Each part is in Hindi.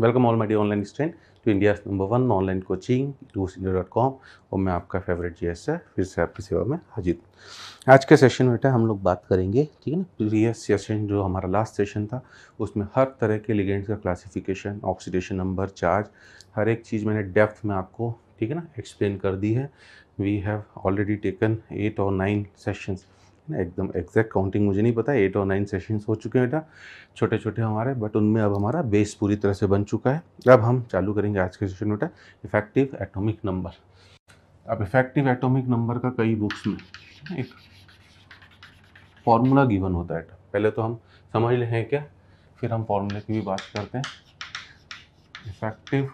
welcome all my D online stand to India number one online coaching to C dot com और मैं आपका फेवरेट जी एस है फिर से आपकी सेवा में हाजिर आज के सेशन बेटा हम लोग बात करेंगे ठीक है ना प्रीवियस सेशन जो हमारा लास्ट सेशन था उसमें हर तरह के लिगेंट्स का क्लासिफिकेशन ऑक्सीडेशन नंबर चार्ज हर एक चीज़ मैंने डेप्थ में आपको ठीक है ना एक्सप्लेन कर दी है we have already taken eight और नाइन सेशंस एकदम एग्जैक्ट काउंटिंग मुझे नहीं पता एट और नाइन सेशंस हो चुके हैं बेटा छोटे छोटे हमारे बट उनमें अब हमारा बेस पूरी तरह से बन चुका है अब हम चालू करेंगे आज के सेशन बेटा इफेक्टिव एटॉमिक नंबर अब इफेक्टिव एटॉमिक नंबर का कई बुक्स में एक फॉर्मूला गिवन होता है पहले तो हम समझ ले क्या फिर हम फॉर्मूले की भी बात करते हैं इफेक्टिव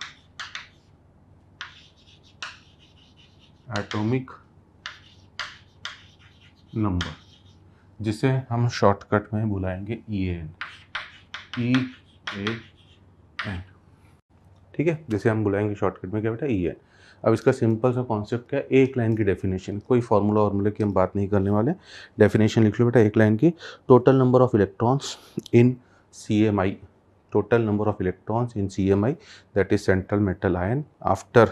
एटॉमिक नंबर जिसे हम शॉर्टकट में बुलाएंगे E N E A N ठीक है जिसे हम बुलाएंगे शॉर्टकट में क्या बेटा ई e एन अब इसका सिंपल सा कॉन्सेप्ट क्या है एक लाइन की डेफिनेशन कोई फार्मूला वार्मूले की हम बात नहीं करने वाले डेफिनेशन लिख लो बेटा एक लाइन की total number of electrons in C M I electrons in C M I that is central metal ion after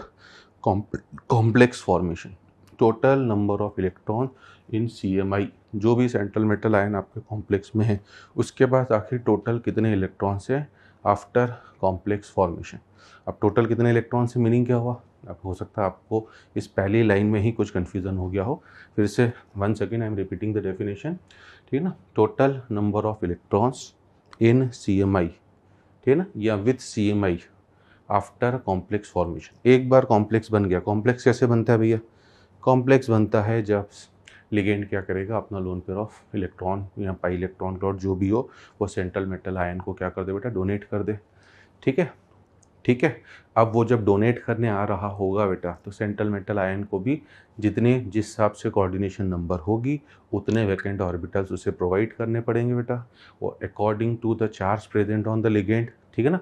complex formation total number of electron in C M I जो भी सेंट्रल मेटल आयन आपके कॉम्प्लेक्स में है उसके बाद आखिर टोटल कितने इलेक्ट्रॉन्स हैं आफ्टर कॉम्प्लेक्स फॉर्मेशन अब टोटल कितने इलेक्ट्रॉन से मीनिंग क्या हुआ अब हो सकता है आपको इस पहली लाइन में ही कुछ कन्फ्यूज़न हो गया हो फिर से one second I am repeating the definition ठीक है ना total number of electrons in C M I ठीक है ना या with C M I after complex formation एक बार कॉम्प्लेक्स बन गया कॉम्प्लेक्स कैसे बनता है भैया कॉम्प्लेक्स बनता है जब लिगेंड क्या करेगा अपना लोन पेयर ऑफ इलेक्ट्रॉन या पाई इलेक्ट्रॉन डॉट जो भी हो वो सेंट्रल मेटल आयन को क्या कर दे बेटा डोनेट कर दे ठीक है ठीक है अब वो जब डोनेट करने आ रहा होगा बेटा तो सेंट्रल मेटल आयन को भी जितने जिस हिसाब से कोऑर्डिनेशन नंबर होगी उतने वैकेंट ऑर्बिटल्स उसे प्रोवाइड करने पड़ेंगे बेटा और according to the charge present on the ligand ठीक है ना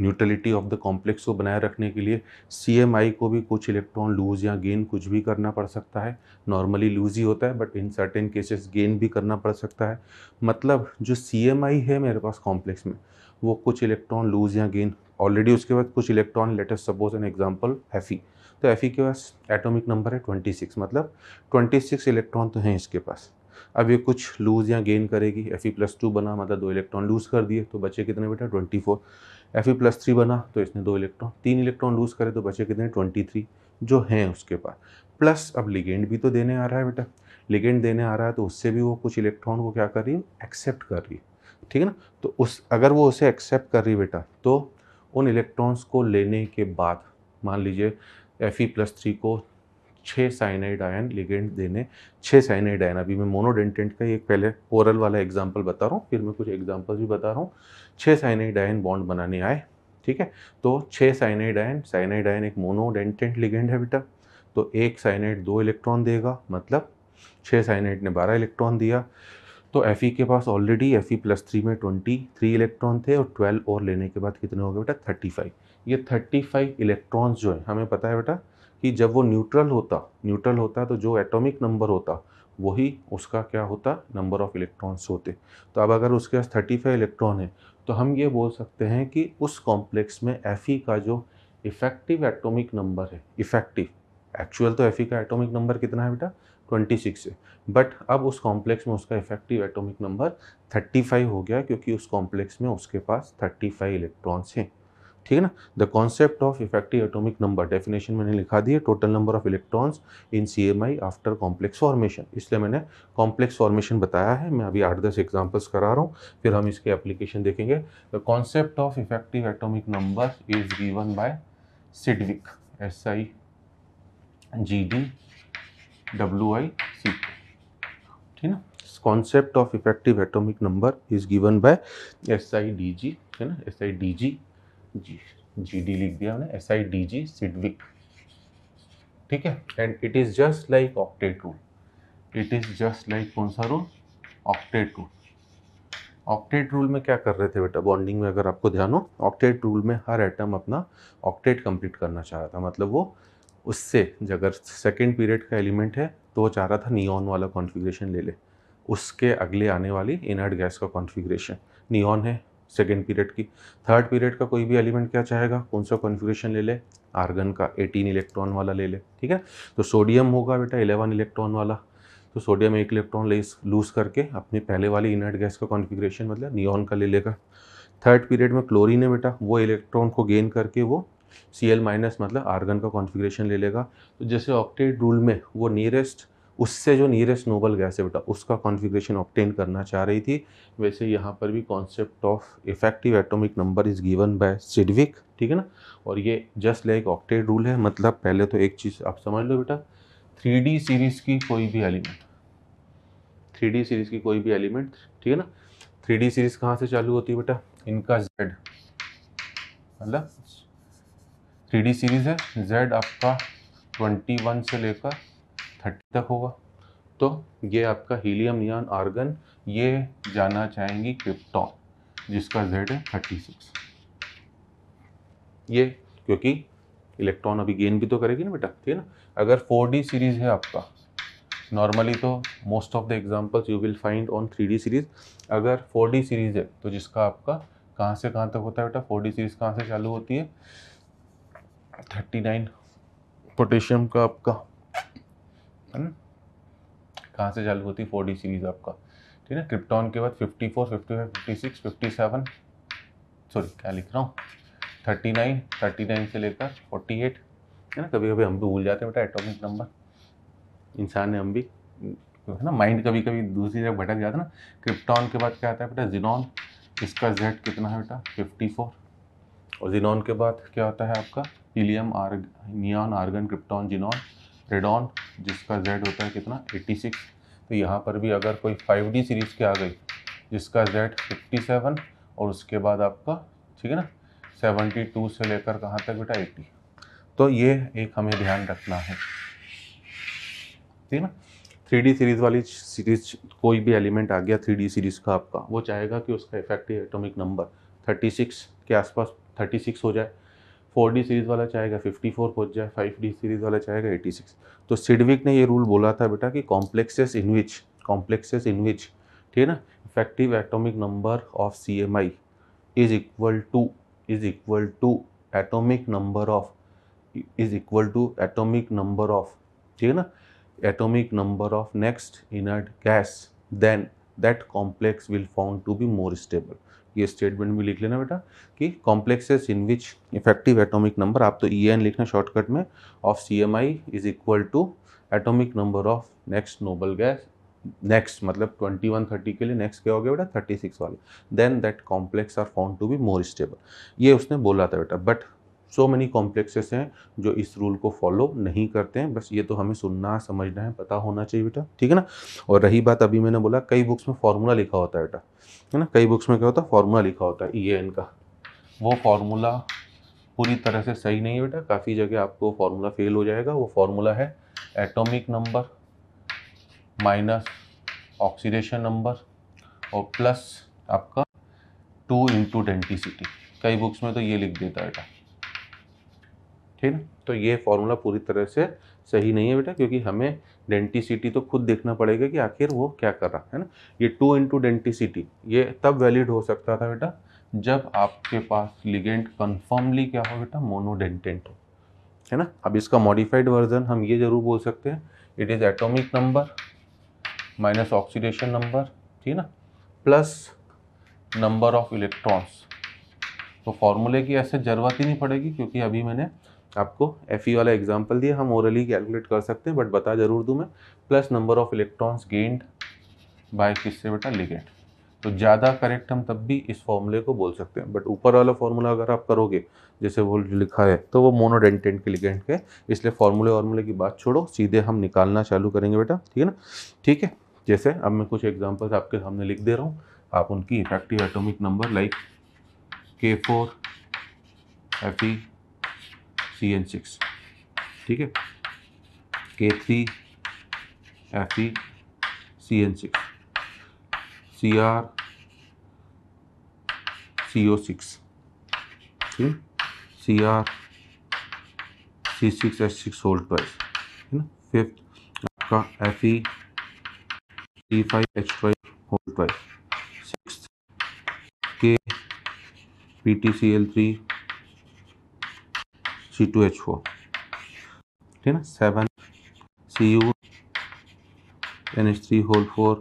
न्यूट्रलिटी ऑफ द कॉम्प्लेक्स को बनाए रखने के लिए सी को भी कुछ इलेक्ट्रॉन लूज या गेन कुछ भी करना पड़ सकता है नॉर्मली लूज ही होता है but in certain cases gain भी करना पड़ सकता है मतलब जो सी है मेरे पास कॉम्प्लेक्स में वो कुछ इलेक्ट्रॉन लूज या गेन ऑलरेडी उसके बाद कुछ electron latest suppose an example हैफ़ी तो एफ़ी के पास एटॉमिक नंबर है 26 मतलब 26 इलेक्ट्रॉन तो हैं इसके पास अब ये कुछ लूज़ या गेन करेगी एफ ई प्लस टू बना मतलब दो इलेक्ट्रॉन लूज़ कर दिए तो बचे कितने बेटा twenty four F E plus three बना तो इसने दो इलेक्ट्रॉन तीन इलेक्ट्रॉन लूज़ करे तो बचे कितने ट्वेंटी थ्री जो हैं उसके पास प्लस अब लिगेंड भी तो देने आ रहा है बेटा लिगेंड देने आ रहा है तो उससे भी वो कुछ इलेक्ट्रॉन को क्या कर रही है एक्सेप्ट कर रही है ठीक है ना तो उस अगर वो उसे एक्सेप्ट कर रही है बेटा तो उन इलेक्ट्रॉन्स को लेने के बाद मान लीजिए एफ ई प्लस थ्री को छः साइनाइड आयन लिगेंड देने छः साइनाइड आयन अभी मैं मोनोडेंटेंट का एक पहले ओरल वाला एग्जाम्पल बता रहा हूँ फिर मैं कुछ एग्जाम्पल भी बता रहा हूँ छः साइनाइड आयन बॉन्ड बनाने आए ठीक है तो छः साइनाइड आयन साइनाइड आयन एक मोनोडेंटेंट लिगेंड है बेटा तो एक साइनाइड दो इलेक्ट्रॉन देगा मतलब छः साइनाइड ने बारह इलेक्ट्रॉन दिया तो एफ के पास ऑलरेडी एफ प्लस थ्री में ट्वेंटी थ्री इलेक्ट्रॉन थे और ट्वेल्व और लेने के बाद कितने हो गए बेटा थर्टी फाइव ये थर्टी फाइव इलेक्ट्रॉन्स जो है हमें पता है बेटा कि जब वो न्यूट्रल होता न्यूट्रल होता तो जो एटॉमिक नंबर होता वही उसका क्या होता नंबर ऑफ इलेक्ट्रॉन्स होते तो अब अगर उसके पास थर्टी फाइव इलेक्ट्रॉन है तो हम ये बोल सकते हैं कि उस कॉम्प्लेक्स में एफ का जो इफेक्टिव एटॉमिक नंबर है इफेक्टिव एक्चुअल तो एफ का एटॉमिक नंबर कितना है बेटा 26 है बट अब उस कॉम्प्लेक्स में उसका इफेक्टिव एटॉमिक नंबर 35 हो गया क्योंकि उस कॉम्प्लेक्स में उसके पास 35 इलेक्ट्रॉन्स हैं ठीक है ना the concept of effective atomic number definition मैंने लिखा दिया total number of electrons in C M I after complex formation इसलिए मैंने कॉम्प्लेक्स फॉर्मेशन बताया है मैं अभी आठ दस एग्जाम्पल्स करा रहा हूँ फिर हम इसके एप्लीकेशन देखेंगे the concept of effective atomic number is given by Sidgwick S I G D W I C ठीक ना concept of effective atomic number is given by S I D G है ना S I D G G G D लिख दिया हमने S I D G Sidgwick ठीक है and it is just like octet rule it is just like कौन सा rule octet rule octet rule में क्या कर रहे थे बेटा बॉन्डिंग में अगर आपको ध्यान हो ऑक्टेट रूल में हर एटम अपना ऑक्टेट कंप्लीट करना चाह रहा था मतलब वो उससे अगर सेकेंड पीरियड का एलिमेंट है तो वो चाह रहा था नियॉन वाला कॉन्फिग्रेशन ले ले उसके अगले आने वाली इनर्ट गैस का कॉन्फिग्रेशन नियॉन है सेकेंड पीरियड की थर्ड पीरियड का कोई भी एलिमेंट क्या चाहेगा कौन सा कॉन्फिग्रेशन ले ले आर्गन का 18 इलेक्ट्रॉन वाला ले ले ठीक है तो सोडियम होगा बेटा 11 इलेक्ट्रॉन वाला तो सोडियम एक इलेक्ट्रॉन ले लूज करके अपने पहले वाले इनर्ट गैस का कॉन्फिग्रेशन मतलब नियॉन का ले लेगा थर्ड पीरियड में क्लोरीन है बेटा वो इलेक्ट्रॉन को गेन करके वो सी एल माइनस मतलब आर्गन का कॉन्फिग्रेशन ले लेगा तो जैसे ऑक्टेट रूल में वो नियरेस्ट उससे जो नियरेस्ट नोबल गैस है बेटा उसका कॉन्फिग्रेशन ऑप्टेन करना चाह रही थी वैसे यहाँ पर भी concept of effective atomic number is given by Sidgwick ठीक है ना और ये जस्ट लाइक ऑक्टेड रूल है मतलब पहले तो एक चीज़ आप समझ लो बेटा थ्री सीरीज़ की कोई भी एलिमेंट थ्री सीरीज़ की कोई भी एलिमेंट ठीक है ना थ्री सीरीज़ कहाँ से चालू होती है बेटा इनका जेड मतलब थ्री सीरीज़ है जेड आपका ट्वेंटी वन से लेकर थर्टी तक होगा तो ये आपका हीलियम यान आर्गन ये जाना चाहेंगी क्रिप्टॉन जिसका जेड है थर्टी सिक्स ये क्योंकि इलेक्ट्रॉन अभी गेन भी तो करेगी ना बेटा ठीक है ना अगर फोर डी सीरीज है आपका नॉर्मली तो most of the examples you will find on three D series अगर फोर डी सीरीज है तो जिसका आपका कहाँ से कहाँ तक होता है बेटा फोर डी सीरीज कहाँ से चालू होती है थर्टी नाइन पोटेशियम का आपका है ना कहाँ से चालू होती है फोर सीरीज आपका ठीक है क्रिप्टॉन के बाद fifty four fifty five fifty six fifty seven sorry क्या लिख रहा हूँ थर्टी नाइन थर्टी नाइन से लेकर फोर्टी एट है ना कभी कभी हम भी भूल जाते हैं बेटा एटॉमिक नंबर इंसान ने हम भी है ना माइंड कभी कभी दूसरी जगह भटक जाता है ना क्रिप्टॉन के बाद क्या आता है बेटा जिनॉन इसका जेड कितना है बेटा फिफ्टी फोर और जिनॉन के बाद क्या होता है आपका helium arg neon argon krypton xenon radon जिसका जेड होता है कितना 86 तो यहाँ पर भी अगर कोई 5D सीरीज़ की आ गई जिसका जेड 57 और उसके बाद आपका ठीक है ना 72 से लेकर कहाँ तक बेटा 80 तो ये एक हमें ध्यान रखना है ठीक है ना थ्री सीरीज़ वाली सीरीज कोई भी एलिमेंट आ गया थ्री सीरीज़ का आपका वो चाहेगा कि उसका इफेक्टिव एटोमिक नंबर थर्टी के आसपास थर्टी हो जाए फोर डी सीरीज़ वाला चाहेगा फिफ्टी फोर पहुँच जाए फाइव डी सीरीज़ वाला चाहेगा एटी सिक्स तो सिडविक ने ये रूल बोला था बेटा कि complexes in which complexes in विच ठीक है ना effective atomic number of C M I is equal to is equal to atomic number of is equal to atomic number of ठीक है ना atomic number of next inert gas then that complex will found to be more stable ये स्टेटमेंट भी लिख लेना बेटा कि complexes in which effective atomic number आप तो ई e एन लिखना शॉर्टकट में of C M I is equal to atomic number of next noble gas next मतलब ट्वेंटी वन थर्टी के लिए नेक्स्ट क्या हो गया बेटा थर्टी सिक्स वाले then that complex are found to be more stable ये उसने बोला था बेटा बट सो मेनी कॉम्प्लेक्सेस हैं जो इस रूल को फॉलो नहीं करते हैं बस ये तो हमें सुनना समझना है पता होना चाहिए बेटा ठीक है ना और रही बात अभी मैंने बोला कई बुक्स में फार्मूला लिखा होता है बेटा है ना कई बुक्स में क्या होता है फार्मूला लिखा होता है ई e एन का वो फार्मूला पूरी तरह से सही नहीं है बेटा काफ़ी जगह आपको फार्मूला फेल हो जाएगा वो फार्मूला है atomic number minus oxidation number और प्लस आपका टू इंटू डेंटिसिटी कई बुक्स में तो ये लिख देता है बेटा ठीक है तो ये फॉर्मूला पूरी तरह से सही नहीं है बेटा क्योंकि हमें डेंटिसिटी तो खुद देखना पड़ेगा कि आखिर वो क्या कर रहा है ना ये टू इंटू डेंटिसिटी ये तब वैलिड हो सकता था बेटा जब आपके पास लिगेंट कन्फर्मली क्या हो बेटा मोनोडेंटेंट हो है ना अब इसका मॉडिफाइड वर्जन हम ये ज़रूर बोल सकते हैं it is atomic number minus oxidation number ठीक ना प्लस नंबर ऑफ इलेक्ट्रॉन्स तो फॉर्मूले की ऐसे ज़रूरत ही नहीं पड़ेगी क्योंकि अभी मैंने आपको एफ ई e वाला एग्जाम्पल दिया हम ओरली कैलकुलेट कर सकते हैं बट बता जरूर दूं मैं plus number of electrons gained by किससे बेटा लिगेंड तो ज़्यादा करेक्ट हम तब भी इस फॉर्मूले को बोल सकते हैं बट ऊपर वाला फॉर्मूला अगर आप करोगे जैसे वो लिखा है तो वो मोनोडेंटेंट के लिगेंट के इसलिए फॉर्मूले वार्मूले की बात छोड़ो सीधे हम निकालना चालू करेंगे बेटा ठीक है ना ठीक है जैसे अब मैं कुछ एग्जाम्पल्स आपके सामने लिख दे रहा हूँ आप उनकी effective atomic number like K four F E C N six ठीक है K three F E C N six C R C O six ठीक C R C six H six hold twice है ना फिफ्थ आपका F E C five H five hold twice six K P T C L three C two H four ठीक है ना seven C U N H three whole four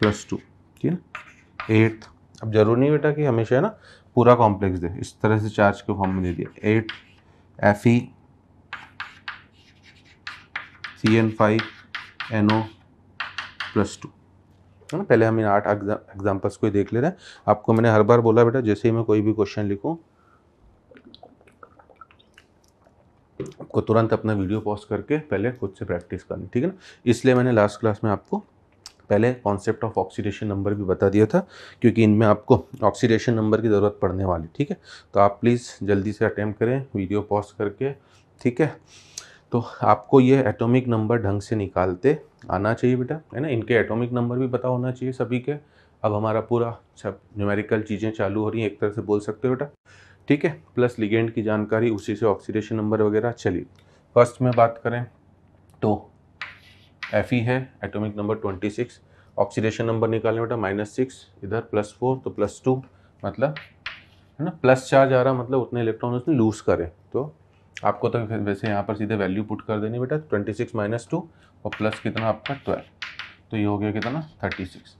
plus two ठीक है ना अब जरूरी नहीं बेटा कि हमेशा है ना पूरा कॉम्प्लेक्स दे इस तरह से चार्ज के फॉर्म में दे दिया eight F E C N five N O plus two है ना पहले हम इन आठ एग्जाम्पल्स को देख ले रहे हैं आपको मैंने हर बार बोला बेटा जैसे ही मैं कोई भी क्वेश्चन लिखूँ आपको तुरंत अपना वीडियो पॉज करके पहले खुद से प्रैक्टिस करनी ठीक है ना इसलिए मैंने लास्ट क्लास में आपको पहले कॉन्सेप्ट ऑफ ऑक्सीडेशन नंबर भी बता दिया था क्योंकि इनमें आपको ऑक्सीडेशन नंबर की ज़रूरत पड़ने वाली ठीक है तो आप प्लीज़ जल्दी से अटैम्प करें वीडियो पॉज करके ठीक है तो आपको ये एटॉमिक नंबर ढंग से निकालते आना चाहिए बेटा है ना इनके एटॉमिक नंबर भी पता होना चाहिए सभी के अब हमारा पूरा सब न्यूमेरिकल चीज़ें चालू हो रही हैं एक तरह से बोल सकते हो बेटा ठीक है प्लस लिगेंड की जानकारी उसी से ऑक्सीडेशन नंबर वगैरह चलिए फर्स्ट में बात करें तो एफ ई है atomic number twenty six oxidation number निकालने बेटा माइनस सिक्स इधर प्लस फोर तो प्लस टू मतलब है ना प्लस चार्ज आ रहा मतलब उतने इलेक्ट्रॉन उसने लूज़ करें तो आपको तो वैसे यहाँ पर सीधे वैल्यू पुट कर देनी बेटा ट्वेंटी सिक्स माइनस टू और प्लस कितना आपका ट्वेल्व तो ये हो गया कितना थर्टी सिक्स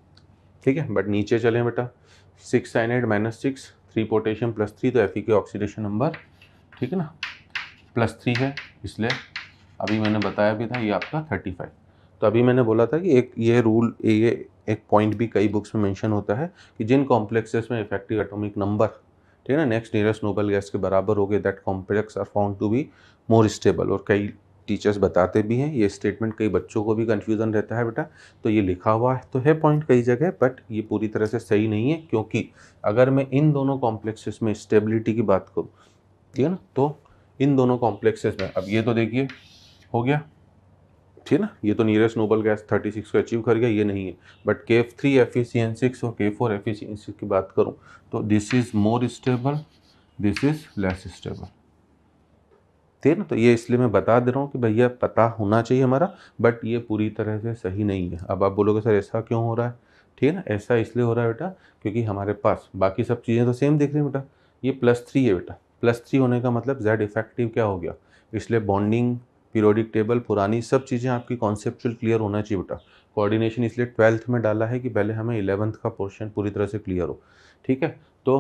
ठीक है बट नीचे चलें बेटा six sign eight minus six three potassium plus three तो एफ के ऑक्सीडेशन नंबर ठीक है ना प्लस थ्री है इसलिए अभी मैंने बताया भी था ये आपका थर्टी फाइव तो अभी मैंने बोला था कि एक ये रूल ये एक पॉइंट भी कई बुक्स में मेंशन होता है कि जिन कॉम्प्लेक्सेस में इफेक्टिव एटॉमिक नंबर ठीक है ना नेक्स्ट नियरेस्ट नोबल गैस के बराबर हो गए that complex are found to be more stable और कई टीचर्स बताते भी हैं ये स्टेटमेंट कई बच्चों को भी कन्फ्यूज़न रहता है बेटा तो ये लिखा हुआ है तो है पॉइंट कई जगह बट ये पूरी तरह से सही नहीं है क्योंकि अगर मैं इन दोनों कॉम्प्लेक्सेस में स्टेबिलिटी की बात करूँ ठीक है ना तो इन दोनों कॉम्प्लेक्सेस में अब ये तो देखिए हो गया ठीक है ना ये तो nearest noble gas thirty six को अचीव कर गया ये नहीं है बट के एफ थ्री एफिशियंसिक्स और के फोर सिक्स की बात करूँ तो this is more stable this is less stable है ना तो ये इसलिए मैं बता दे रहा हूँ कि भैया पता होना चाहिए हमारा बट ये पूरी तरह से सही नहीं है अब आप बोलोगे सर ऐसा क्यों हो रहा है ठीक है ना ऐसा इसलिए हो रहा है बेटा क्योंकि हमारे पास बाकी सब चीज़ें तो सेम देख रहे हैं बेटा ये प्लस थ्री है बेटा प्लस थ्री होने का मतलब जेड इफेक्टिव क्या हो गया इसलिए बॉन्डिंग पीरियोडिक टेबल पुरानी सब चीज़ें आपकी कॉन्सेप्चुअल क्लियर होना चाहिए बेटा कोऑर्डिनेशन इसलिए ट्वेल्थ में डाला है कि पहले हमें इलेवंथ का पोर्शन पूरी तरह से क्लियर हो ठीक है तो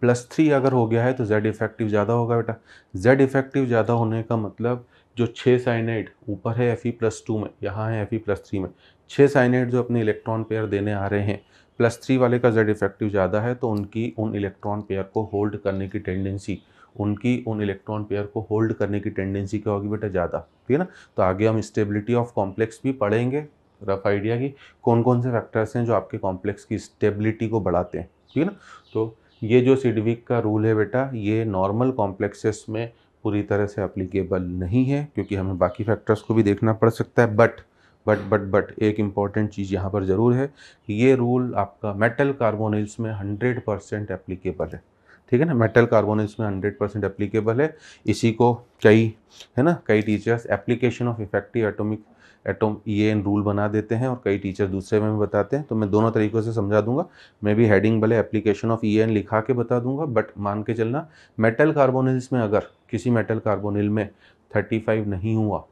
प्लस थ्री अगर हो गया है तो जेड इफेक्टिव ज़्यादा होगा बेटा जेड इफेक्टिव ज़्यादा होने का मतलब जो छः साइनाइड ऊपर है एफ ई प्लस टू में यहाँ है एफ ई प्लस थ्री में छः साइनाइड जो अपने इलेक्ट्रॉन पेयर देने आ रहे हैं प्लस थ्री वाले का जेड इफेक्टिव ज़्यादा है तो उनकी उन इलेक्ट्रॉन पेयर को होल्ड करने की टेंडेंसी उनकी उन इलेक्ट्रॉन पेयर को होल्ड करने की टेंडेंसी क्या होगी बेटा ज़्यादा ठीक है ना तो आगे हम स्टेबिलिटी ऑफ कॉम्प्लेक्स भी पढ़ेंगे रफ आइडिया की कौन कौन से फैक्टर्स हैं जो आपके कॉम्प्लेक्स की स्टेबिलिटी को बढ़ाते हैं ठीक है ना तो ये जो सिडविक का रूल है बेटा ये नॉर्मल कॉम्प्लेक्सेस में पूरी तरह से अप्लीकेबल नहीं है क्योंकि हमें बाकी फैक्टर्स को भी देखना पड़ सकता है बट बट बट बट एक इम्पॉर्टेंट चीज़ यहाँ पर ज़रूर है कि ये रूल आपका मेटल कार्बोनिल्स में हंड्रेड परसेंट एप्लीकेबल है ठीक है ना मेटल कार्बोनिल्स में हंड्रेड परसेंट एप्लीकेबल है इसी को कई है ना कई teachers application of effective atomic atom E N rule बना देते हैं और कई टीचर दूसरे में भी बताते हैं तो मैं दोनों तरीक़ों से समझा दूंगा मैं भी हेडिंग भले एप्लीकेशन ऑफ ई एन लिखा के बता दूंगा बट मान के चलना मेटल कार्बोनिल्स में अगर किसी मेटल कार्बोनिल में थर्टी फाइव नहीं हुआ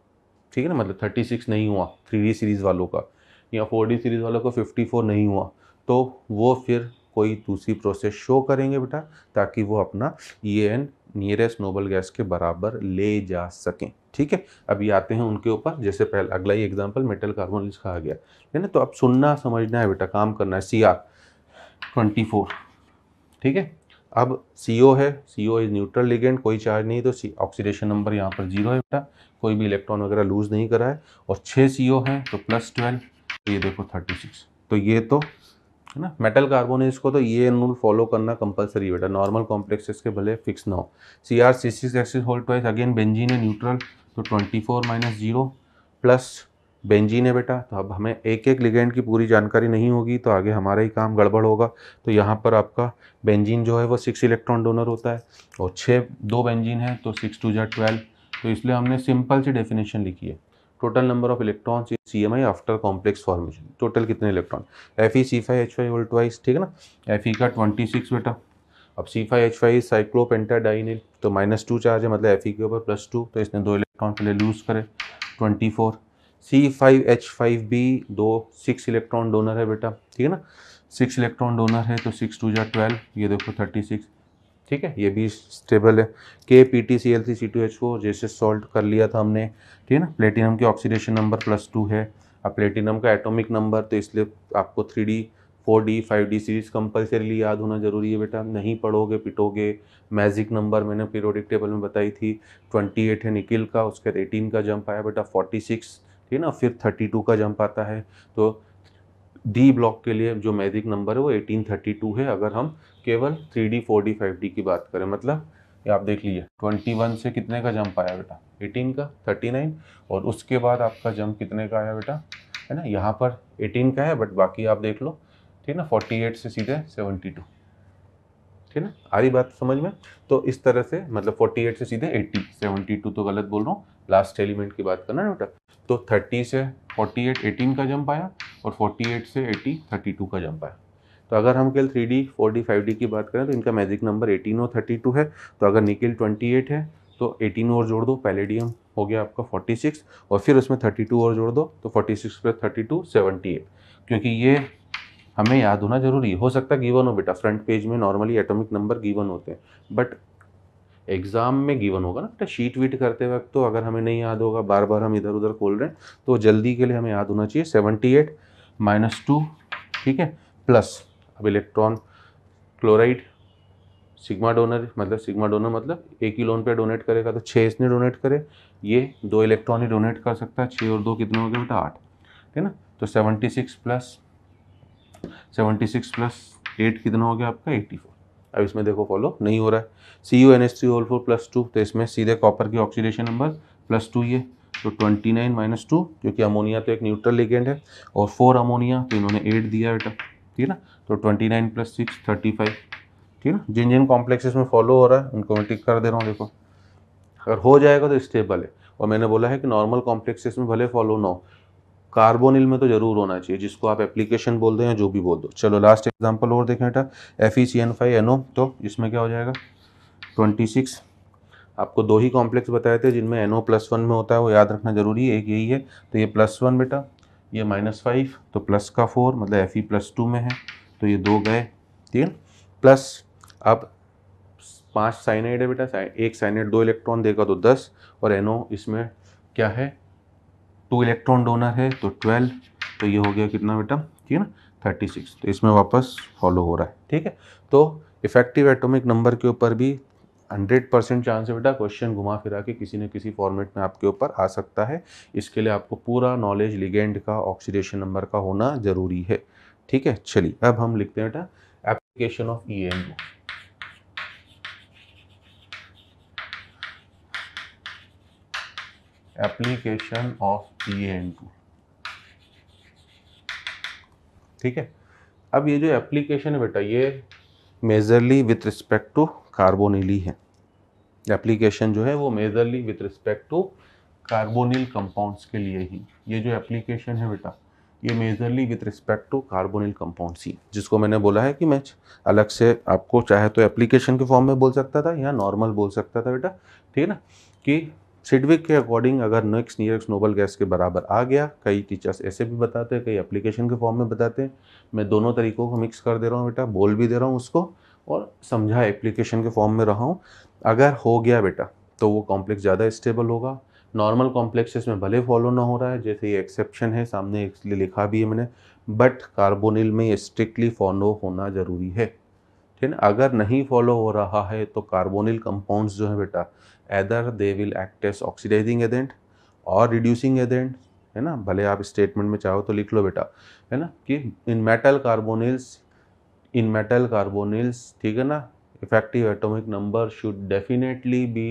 ठीक है ना मतलब थर्टी सिक्स नहीं हुआ थ्री सीरीज़ वालों का या फोर सीरीज़ वालों का फिफ्टी फोर नहीं हुआ तो वो फिर कोई दूसरी प्रोसेस शो करेंगे बेटा ताकि वो अपना E e N nearest noble gas के बराबर ले जा सकें ठीक है अभी आते हैं उनके ऊपर जैसे पहले अगला ही एग्जांपल मेटल कार्बन लिखा गया है ना तो अब सुनना समझना है बेटा काम करना है सी आर ट्वेंटी फोर ठीक है अब सी ओ है C O is neutral ligand कोई चार्ज नहीं तो सी ऑक्सीडेशन नंबर यहाँ पर जीरो है बेटा कोई भी इलेक्ट्रॉन वगैरह लूज नहीं करा है और छः सी ओ है तो प्लस ट्वेल्व तो ये देखो थर्टी सिक्स तो ये तो है ना मेटल कार्बोनेट्स को तो ये रूल फॉलो करना कंपलसरी बेटा नॉर्मल कॉम्प्लेक्सेस के भले फिक्स ना हो C R C C axis hold twice again benzene है न्यूट्रल तो twenty four minus zero plus benzene है बेटा तो अब हमें एक एक लिगेंड की पूरी जानकारी नहीं होगी तो आगे हमारा ही काम गड़बड़ होगा तो यहाँ पर आपका बेंजीन जो है वो सिक्स इलेक्ट्रॉन डोनर होता है और छः दो बेंजीन है तो सिक्स टू जै ट्वेल्व तो इसलिए हमने सिंपल सी डेफिनेशन लिखी है total number of electrons in C M I after complex formation total कितने electron F E C five H five volt wise ठीक है ना एफ ई e का ट्वेंटी सिक्स बेटा अब C five H five dienyl तो माइनस टू चार्ज है मतलब एफ ई e के ऊपर प्लस टू तो इसने दो इलेक्ट्रॉन पहले लूज करे twenty four C five H five B दो सिक्स इलेक्ट्रॉन डोनर है बेटा ठीक है ना सिक्स इलेक्ट्रॉन डोनर है तो सिक्स टू जो ट्वेल्व ये देखो थर्टी सिक्स ठीक है ये भी स्टेबल है K P T C L C C two H को जैसे सॉल्व कर लिया था हमने ठीक है ना प्लेटिनम की ऑक्सीडेशन नंबर प्लस टू है अब प्लेटिनम का एटॉमिक नंबर तो इसलिए आपको three D four D five D series compulsorily याद होना ज़रूरी है बेटा नहीं पढ़ोगे पिटोगे मैजिक नंबर मैंने पीरियोडिक टेबल में बताई थी ट्वेंटी एट है निकिल का उसके बाद एटीन का जंप आया बेटा फोर्टी सिक्स ठीक है ना फिर थर्टी टू का जंप आता है तो डी ब्लॉक के लिए जो मैजिक नंबर है वो एटीन थर्टी टू है अगर हम केवल three D four D five D की बात करें मतलब ये आप देख लीजिए ट्वेंटी वन से कितने का जंप आया बेटा एटीन का थर्टी नाइन और उसके बाद आपका जंप कितने का आया बेटा है ना यहाँ पर एटीन का है बट बाकी आप देख लो ठीक ना फोर्टी एट से सीधे सेवेंटी टू ठीक ना आ रही बात समझ में तो इस तरह से मतलब 48 से सीधे 80 72 तो गलत बोल रहा हूँ लास्ट एलिमेंट की बात करना बेटा तो 30 से 48 18 का जंप आया और 48 से 80 32 का जंप आया तो अगर हम केवल three D four D five D की बात करें तो इनका मैजिक नंबर एटीन और थर्टी टू है तो अगर निकिल ट्वेंटी एट है तो एटीन और जोड़ दो पैलेडियम हो गया आपका फोर्टी सिक्स और फिर उसमें थर्टी टू और जोड़ दो तो forty six plus thirty two seventy eight क्योंकि ये हमें याद होना जरूरी हो सकता है गिवन हो बेटा फ्रंट पेज में नॉर्मली एटॉमिक नंबर गिवन होते हैं बट एग्ज़ाम में गिवन होगा ना बेटा शीट वीट करते वक्त तो अगर हमें नहीं याद होगा बार बार हम इधर उधर खोल रहे हैं तो जल्दी के लिए हमें याद होना चाहिए सेवेंटी एट माइनस टू ठीक है प्लस अब इलेक्ट्रॉन क्लोराइड सिग्मा डोनर मतलब सिग्मा डोनर मतलब एक ही लोन पे डोनेट करेगा तो छः इसने डोनेट करे ये दो इलेक्ट्रॉन ही डोनेट कर सकता है छः और दो कितने हो गए बेटा आठ ठीक है ना तो seventy six plus seventy six plus eight कितना हो गया आपका एट्टी फोर अब इसमें देखो फॉलो नहीं हो रहा है C U N S three whole four plus two तो इसमें सीधे कॉपर की ऑक्सीडेशन नंबर प्लस टू ये तो ट्वेंटी नाइन माइनस टू क्योंकि अमोनिया तो एक न्यूट्रल लिगेंड है और फोर अमोनिया तो इन्होंने एट दिया बेटा ठीक है ना तो twenty nine plus six thirty five ठीक है ना जिन जिन कॉम्प्लेक्सेस में फॉलो हो रहा है उनको मैं टिक कर दे रहा हूँ देखो अगर हो जाएगा तो स्टेबल है और मैंने बोला है कि नॉर्मल कॉम्प्लेक्सेस में भले फॉलो ना हो कार्बोनिल में तो जरूर होना चाहिए जिसको आप एप्लीकेशन बोल दो या जो भी बोल दो चलो लास्ट एग्जाम्पल और देखें बेटा F E C N five N O तो इसमें क्या हो जाएगा ट्वेंटी सिक्स आपको दो ही कॉम्प्लेक्स बताए थे जिनमें एन ओ प्लस वन में होता है वो याद रखना जरूरी है एक यही है तो ये प्लस वन बेटा ये माइनस फाइव तो प्लस का फोर मतलब एफ ई प्लस टू में है तो ये दो गए तीन प्लस अब पाँच साइनाइड है बेटा एक साइनाइड दो इलेक्ट्रॉन देगा तो दस और एनो इसमें क्या है टू इलेक्ट्रॉन डोनर है तो ट्वेल्व तो ये हो गया कितना बेटा ठीक है ना थर्टी सिक्स तो इसमें वापस फॉलो हो रहा है ठीक है तो इफेक्टिव एटॉमिक नंबर के ऊपर भी हंड्रेड परसेंट चांस है बेटा क्वेश्चन घुमा फिरा के किसी न किसी फॉर्मेट में आपके ऊपर आ सकता है इसके लिए आपको पूरा नॉलेज लिगेंड का ऑक्सीडेशन नंबर का होना ज़रूरी है ठीक है चलिए अब हम लिखते हैं बेटा application of E M application of E N ठीक है अब ये जो एप्लीकेशन है बेटा ये majorly with respect to carbonyl है एप्लीकेशन जो है वो majorly with respect to carbonyl compounds के लिए ही ये जो एप्लीकेशन है बेटा ये majorly with respect to carbonyl compounds ही जिसको मैंने बोला है कि मैं अलग से आपको चाहे तो एप्लीकेशन के फॉर्म में बोल सकता था या नॉर्मल बोल सकता था बेटा ठीक है ना कि सिडविक के अकॉर्डिंग अगर नेक्स नियरेस्ट नोबल गैस के बराबर आ गया कई टीचर्स ऐसे भी बताते हैं कई एप्लीकेशन के फॉर्म में बताते हैं मैं दोनों तरीकों को मिक्स कर दे रहा हूँ बेटा बोल भी दे रहा हूँ उसको और समझा एप्लीकेशन के फॉर्म में रहा हूँ अगर हो गया बेटा तो वो कॉम्प्लेक्स ज़्यादा स्टेबल होगा नॉर्मल कॉम्प्लेक्सेस में भले फॉलो ना हो रहा है जैसे ये एक्सेप्शन है सामने इसलिए लिखा भी है मैंने बट कार्बोनिल में स्ट्रिक्टली फॉलो होना ज़रूरी है ठीक है अगर नहीं फॉलो हो रहा है तो कार्बोनिल कंपाउंड्स जो है बेटा either they will act as oxidising agent और रिड्यूसिंग एजेंट है ना भले आप स्टेटमेंट में चाहो तो लिख लो बेटा है ना कि इन मेटल कार्बोनिल्स इन मेटल कार्बोनिल्स ठीक है ना effective atomic number should definitely be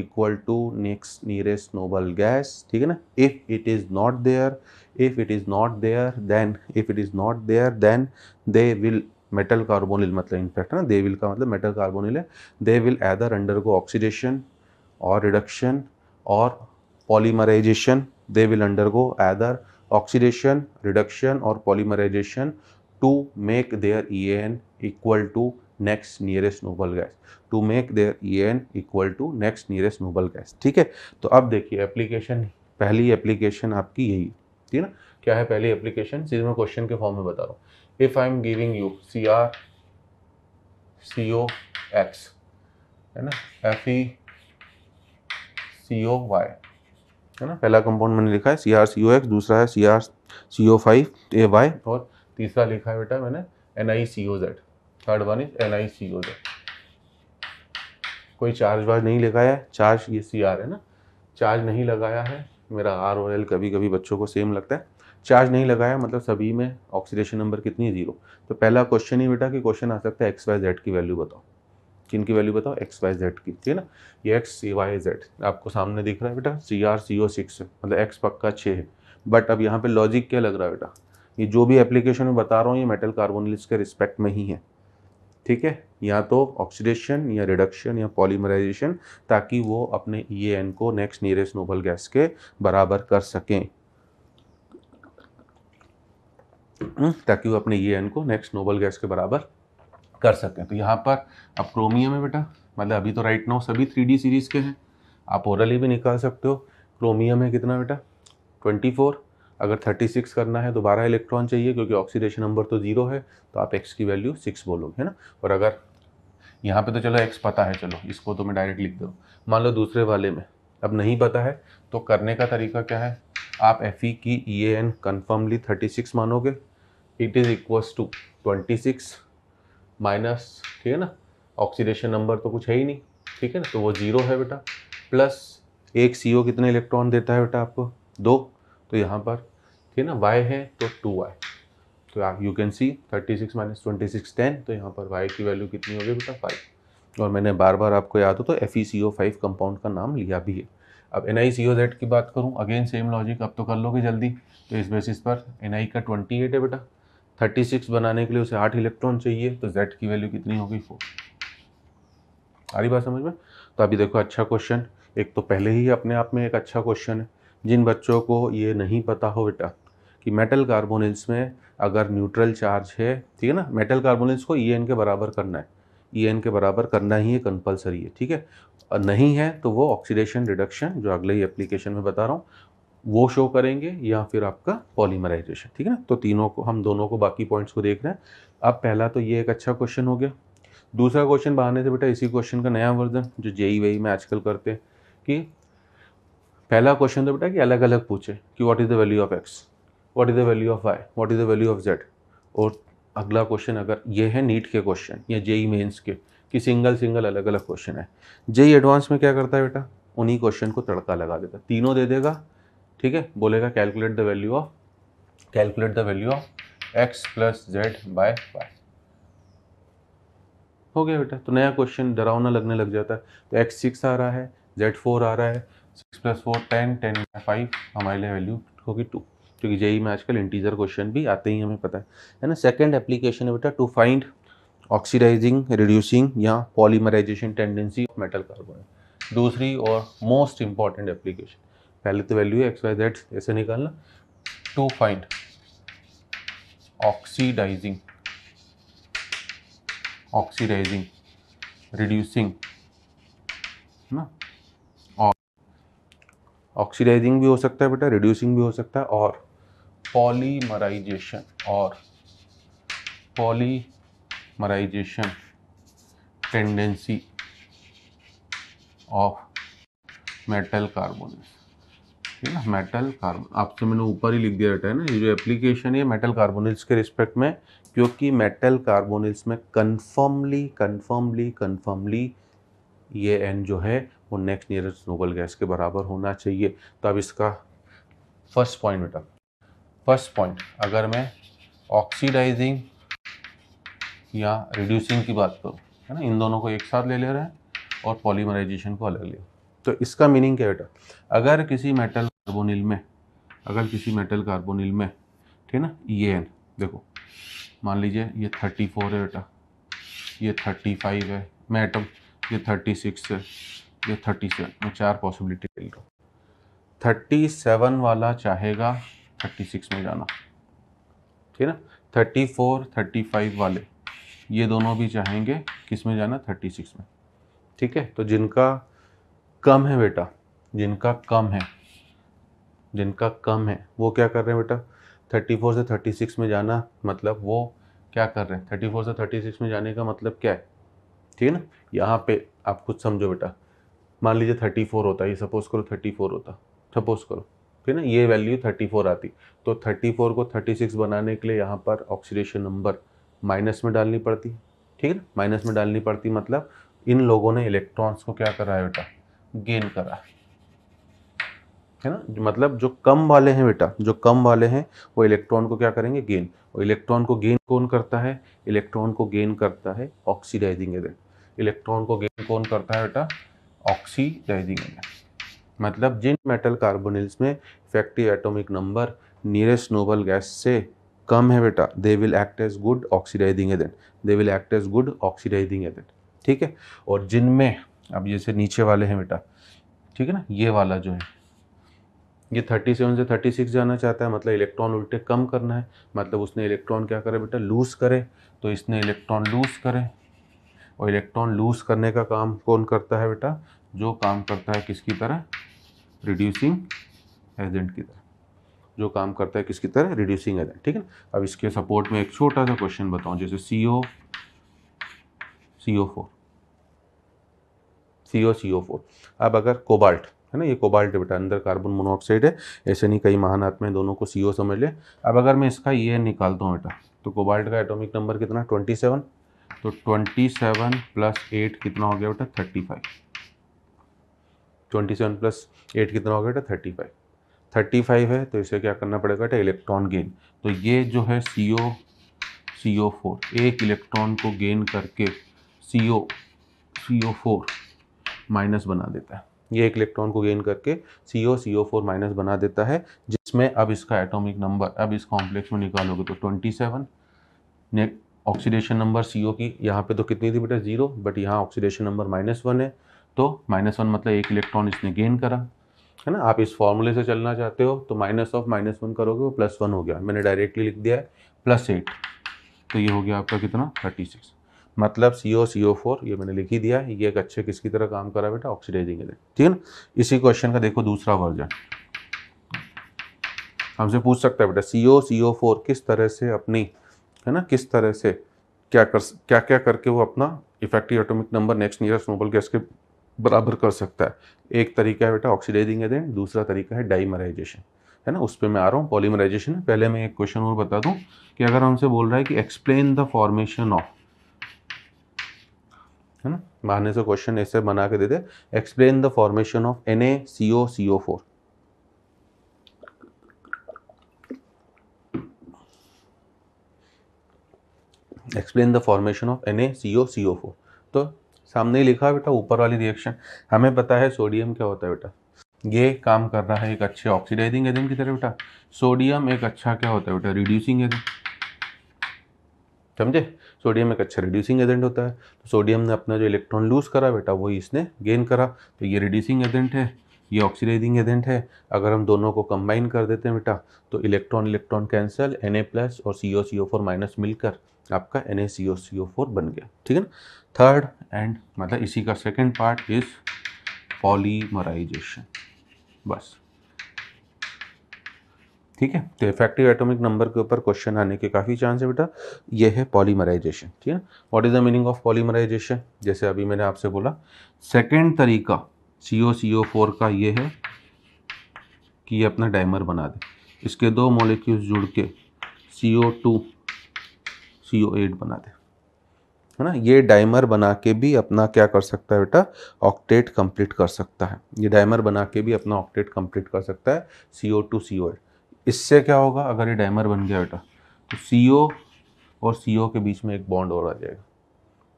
equal to next nearest noble gas ठीक है ना if it is not there if it is not there then if it is not there then they will metal carbonyl मतलब इनफैक्ट है ना दे विल का मतलब मेटल कार्बोनिल है they will either undergo oxidation reduction और polymerisation polymerization they will either oxidation reduction और polymerisation to make their E N equal to next nearest noble gas to make their E N equal to next nearest noble gas ठीक है तो अब देखिए एप्लीकेशन पहली एप्लीकेशन आपकी यही ठीक है ना क्या है पहली एप्लीकेशन सीधे मैं क्वेश्चन के फॉर्म में बता रहा हूँ if I am giving you C R C O X है ना F E e C O Y है ना पहला कंपाउंड मैंने लिखा है C R C O X दूसरा है C R C O five A Y और तीसरा लिखा है बेटा मैंने N I C O Z third one is N I C O Z कोई चार्ज वार्ज नहीं लिखा है चार्ज ये सी आर है ना चार्ज नहीं लगाया है मेरा आर और एल कभी कभी बच्चों को सेम लगता है चार्ज नहीं लगाया मतलब सभी में ऑक्सीडेशन नंबर कितनी है जीरो तो पहला क्वेश्चन ही बेटा कि क्वेश्चन आ सकता है एक्स वाई जेड की वैल्यू बताओ जिनकी वैल्यू बताओ एक्स वाई जेड की ठीक है ना ये एक्स सी वाई जेड आपको सामने दिख रहा है बेटा C R C O six मतलब एक्स पक्का छः है बट अब यहाँ पे लॉजिक क्या लग रहा है बेटा ये जो भी एप्लीकेशन में बता रहा हूँ ये मेटल कार्बोनिल्स के रिस्पेक्ट में ही है ठीक है या तो ऑक्सीडेशन या रिडक्शन या पॉलीमराइजेशन ताकि वो अपने ई e एन को नेक्स्ट नियरेस्ट नोबल गैस के बराबर कर सकें हम्म, ताकि वो अपने ई e एन को नेक्स्ट नोबल गैस के बराबर कर सकें तो यहाँ पर अब क्रोमियम है बेटा मतलब अभी तो राइट नाउ सभी थ्री सीरीज़ के हैं आप ओरली भी निकाल सकते हो क्रोमियम है कितना बेटा ट्वेंटी फोर अगर थर्टी सिक्स करना है तो बारह इलेक्ट्रॉन चाहिए क्योंकि ऑक्सीडेशन नंबर तो जीरो है तो आप एक्स की वैल्यू सिक्स बोलोगे है ना और अगर यहाँ पे तो चलो एक्स पता है चलो इसको तो मैं डायरेक्ट लिख दो मान लो दूसरे वाले में अब नहीं पता है तो करने का तरीका क्या है आप एफ की E A N confirmly thirty six मानोगे it is equals to twenty six minus ठीक है ना ऑक्सीडेशन नंबर तो कुछ है ही नहीं ठीक है ना तो वो जीरो है बेटा प्लस एक सी कितने इलेक्ट्रॉन देता है बेटा आपको दो तो यहाँ पर ठीक है ना वाई है तो टू वाई तो you can see thirty six minus twenty six ten तो यहाँ पर वाई की वैल्यू कितनी होगी बेटा फाइव और मैंने बार बार आपको याद हो तो F E C O five compound का नाम लिया भी है अब एन आई सी ओ की बात करूँ अगेन सेम लॉजिक अब तो कर लोगे जल्दी तो इस बेसिस पर एन आई का ट्वेंटी एट है बेटा थर्टी सिक्स बनाने के लिए उसे आठ इलेक्ट्रॉन चाहिए तो जेड की वैल्यू कितनी होगी फोर आ रही बात समझ में तो अभी देखो अच्छा क्वेश्चन एक तो पहले ही अपने आप में एक अच्छा क्वेश्चन है जिन बच्चों को ये नहीं पता हो बेटा कि मेटल कार्बोनिल्स में अगर न्यूट्रल चार्ज है ठीक है ना मेटल कार्बोनिल्स को ई e के बराबर करना है ई e के बराबर करना ही है कंपलसरी है ठीक है नहीं है तो वो ऑक्सीडेशन रिडक्शन जो अगले ही एप्लीकेशन में बता रहा हूँ वो शो करेंगे या फिर आपका पॉलीमराइजेशन ठीक है ना तो तीनों को हम दोनों को बाकी पॉइंट्स को देख रहे हैं अब पहला तो ये एक अच्छा क्वेश्चन हो गया दूसरा क्वेश्चन बहाने से बेटा इसी क्वेश्चन का नया वर्जन जो जेई वेई में आजकल करते हैं कि पहला क्वेश्चन तो बेटा कि अलग अलग पूछे कि what is the value of X what is the value of Y what is the value of Z और अगला क्वेश्चन अगर ये है नीट के क्वेश्चन या जेई मेन्स के कि सिंगल सिंगल अलग अलग क्वेश्चन है जेई एडवांस में क्या करता है बेटा उन्हीं क्वेश्चन को तड़का लगा देता तीनों दे देगा ठीक है बोलेगा calculate the value of calculate the value of X plus Z by Y हो गया बेटा तो नया क्वेश्चन डरावना लगने लग जाता है तो एक्स सिक्स आ रहा है जेड फोर आ रहा है six plus four ten ten by five हमारे लिए वैल्यू होगी टू क्योंकि जेई में आजकल इंटीजर क्वेश्चन भी आते ही हमें पता है है ना सेकेंड एप्लीकेशन है बेटा टू फाइंड ऑक्सीडाइजिंग रिड्यूसिंग या polymerisation tendency of metal carbonate दूसरी और मोस्ट इंपॉर्टेंट एप्लीकेशन पहले तो वैल्यू है एक्स वाई जेड ऐसे निकालना to find oxidising oxidising reducing ना और ऑक्सीडाइजिंग भी हो सकता है बेटा रिड्यूसिंग भी हो सकता है और पॉलीमराइजेशन और polymerisation tendency of metal carbonate ठीक है मेटल कार्बन आपसे मैंने ऊपर ही लिख दिया रहता है ना ये जो एप्लीकेशन है मेटल कार्बोनिल्स के रिस्पेक्ट में क्योंकि मेटल कार्बोनिल्स में कन्फर्मली कन्फर्मली कन्फर्मली ये एन जो है वो नेक्स्ट नियरेस्ट नोबल गैस के बराबर होना चाहिए तो अब इसका फर्स्ट पॉइंट बेटा फर्स्ट पॉइंट अगर मैं ऑक्सीडाइजिंग या रिड्यूसिंग की बात करूँ है ना इन दोनों को एक साथ ले ले रहे हैं और पॉलीमराइजेशन को अलग ले तो इसका मीनिंग क्या बेटा अगर किसी मेटल कार्बोनिल में अगर किसी मेटल कार्बोनिल में ठीक है ना ये एन देखो मान लीजिए ये थर्टी फोर है बेटा ये थर्टी फाइव है मैं ये थर्टी सिक्स है ये थर्टी सेवन मैं चार पॉसिबिलिटी ले रहा हूँ थर्टी सेवन वाला चाहेगा थर्टी सिक्स में जाना ठीक है ना थर्टी फोर थर्टी फाइव वाले ये दोनों भी चाहेंगे किस में जाना थर्टी सिक्स में ठीक है तो जिनका कम है बेटा जिनका कम है जिनका कम है वो क्या कर रहे हैं बेटा थर्टी फोर से थर्टी सिक्स में जाना मतलब वो क्या कर रहे हैं थर्टी फोर से थर्टी सिक्स में जाने का मतलब क्या है ठीक है ना यहाँ पे आप कुछ समझो बेटा मान लीजिए थर्टी फोर होता ये सपोज करो थर्टी फोर होता सपोज करो ठीक है ना ये वैल्यू थर्टी फोर आती तो थर्टी फोर को थर्टी सिक्स बनाने के लिए यहाँ पर ऑक्सीडेशन नंबर माइनस में डालनी पड़ती ठीक है ना माइनस में डालनी पड़ती मतलब इन लोगों ने इलेक्ट्रॉन्स को क्या करा है बेटा गेन करा है ना मतलब जो कम वाले हैं बेटा जो कम वाले हैं वो इलेक्ट्रॉन को क्या करेंगे गेन और इलेक्ट्रॉन को गेन कौन करता है इलेक्ट्रॉन को गेन करता है ऑक्सीडाइजिंग एजेंट इलेक्ट्रॉन को गेन कौन करता है बेटा ऑक्सीडाइजिंग एजेंट मतलब जिन मेटल कार्बोनिल्स में effective atomic number nearest noble gas से कम है बेटा they will act as good oxidising agent they will act as good oxidising agent ठीक है और जिनमें अब जैसे नीचे वाले हैं बेटा ठीक है ना ये वाला जो है ये 37 से 36 जाना चाहता है मतलब इलेक्ट्रॉन उल्टे कम करना है मतलब उसने इलेक्ट्रॉन क्या करे बेटा लूज़ करे तो इसने इलेक्ट्रॉन लूज़ करे और इलेक्ट्रॉन लूज़ करने का काम कौन करता है बेटा जो काम करता है किसकी तरह रिड्यूसिंग एजेंट की तरह जो काम करता है किसकी तरह रिड्यूसिंग एजेंट ठीक है अब इसके सपोर्ट में एक छोटा सा क्वेश्चन बताऊँ जैसे सी ओ सी ओ फोर सी ओ सी ओ फोर अब अगर कोबाल्ट है ना ये कोबाल्ट बेटा अंदर कार्बन मोनोऑक्साइड है ऐसे नहीं कई महान आत्मा है दोनों को सी समझ ले अब अगर मैं इसका ये निकालता हूँ बेटा तो कोबाल्ट का एटोमिक नंबर कितना ट्वेंटी सेवन तो ट्वेंटी सेवन प्लस एट कितना हो गया बेटा thirty five twenty seven plus eight कितना हो गया बेटा थर्टी फाइव थर्टी फाइव है तो इसे क्या करना पड़ेगा बेटा इलेक्ट्रॉन गेन तो ये जो है C O C O four एक इलेक्ट्रॉन को गेन करके C O C O four minus बना देता है ये एक इलेक्ट्रॉन को गेन करके C O C O four minus बना देता है जिसमें अब इसका एटॉमिक नंबर अब इस कॉम्प्लेक्स में निकालोगे तो twenty seven oxidation number C O की यहाँ पे तो कितनी थी बेटा जीरो बट यहाँ ऑक्सीडेशन नंबर माइनस वन है तो माइनस वन मतलब एक इलेक्ट्रॉन इसने गेन करा है ना आप इस फॉर्मूले से चलना चाहते हो तो माइनस ऑफ माइनस वन करोगे वो प्लस वन हो गया मैंने डायरेक्टली लिख दिया है प्लस एट तो ये हो गया आपका कितना थर्टी सिक्स मतलब सी ओ सी ओ फोर ये मैंने लिख ही दिया है ये एक अच्छे किसकी तरह काम करा बेटा ऑक्सीडाइजिंग एजेंट ठीक है ना इसी क्वेश्चन का देखो दूसरा वर्जन हमसे पूछ सकता है बेटा सी ओ सी ओ फोर किस तरह से अपनी है ना किस तरह से क्या कर क्या क्या करके वो अपना effective atomic number next nearest noble gas के बराबर कर सकता है एक तरीका है बेटा ऑक्सीडाइजिंग एजेंट दूसरा तरीका है डाइमराइजेशन है ना उस पर मैं आ रहा हूँ पॉलीमराइजेशन पहले मैं एक क्वेश्चन और बता दूँ कि अगर हमसे बोल रहा है कि एक्सप्लेन द फॉर्मेशन ऑफ है ना बहाने से क्वेश्चन ऐसे बना के देते explain the formation of N A C O C O four explain the formation of N A C O C O four तो सामने ही लिखा है बेटा ऊपर वाली रिएक्शन हमें पता है सोडियम क्या होता है बेटा ये काम कर रहा है एक अच्छे ऑक्सीडाइजिंग एजेंट की तरह बेटा सोडियम एक अच्छा क्या होता है बेटा रिड्यूसिंग एजेंट समझे सोडियम एक अच्छा रिड्यूसिंग एजेंट होता है तो सोडियम ने अपना जो इलेक्ट्रॉन लूज़ करा बेटा वही इसने गेन करा तो ये रिड्यूसिंग एजेंट है ये ऑक्सीडाइजिंग एजेंट है अगर हम दोनों को कंबाइन कर देते हैं बेटा तो electron electron cancel N plus और C O C O four minus मिलकर आपका N A C O C O four बन गया ठीक है ना थर्ड एंड मतलब इसी का सेकेंड पार्ट इज़ पॉलीमराइजेशन बस ठीक है तो इफेक्टिव एटॉमिक नंबर के ऊपर क्वेश्चन आने के काफ़ी चांस है बेटा ये है पॉलीमराइजेशन ठीक है what is the meaning of polymerisation जैसे अभी मैंने आपसे बोला सेकेंड तरीका सी ओ सी ओ फोर का ये है कि ये अपना डाइमर बना दे इसके दो मोलिक्यूल जुड़ के सी ओ टू सी ओ एट बना दे है ना ये डाइमर बना के भी अपना क्या कर सकता है बेटा ऑक्टेट कंप्लीट कर सकता है ये डाइमर बना के भी अपना ऑक्टेट कंप्लीट कर सकता है सी ओ टू सी ओ एट इससे क्या होगा अगर ये डाइमर बन गया बेटा तो सी और सी के बीच में एक बॉन्ड और आ जाएगा